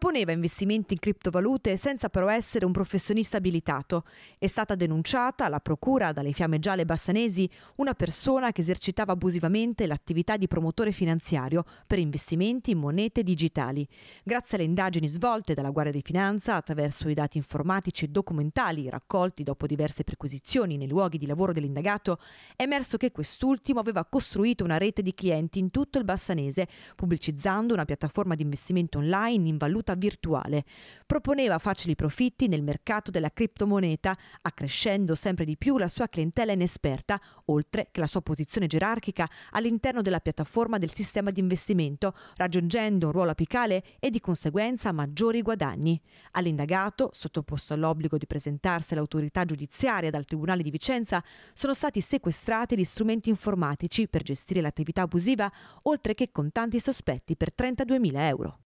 proponeva investimenti in criptovalute senza però essere un professionista abilitato. È stata denunciata alla procura dalle fiamme gialle bassanesi una persona che esercitava abusivamente l'attività di promotore finanziario per investimenti in monete digitali. Grazie alle indagini svolte dalla Guardia di Finanza attraverso i dati informatici e documentali raccolti dopo diverse perquisizioni nei luoghi di lavoro dell'indagato, è emerso che quest'ultimo aveva costruito una rete di clienti in tutto il bassanese, pubblicizzando una piattaforma di investimento online in valuta moneta virtuale. Proponeva facili profitti nel mercato della criptomoneta, accrescendo sempre di più la sua clientela inesperta, oltre che la sua posizione gerarchica all'interno della piattaforma del sistema di investimento, raggiungendo un ruolo apicale e di conseguenza maggiori guadagni. All'indagato, sottoposto all'obbligo di presentarsi all'autorità giudiziaria dal Tribunale di Vicenza, sono stati sequestrati gli strumenti informatici per gestire l'attività abusiva, oltre che contanti sospetti per 32.000 euro.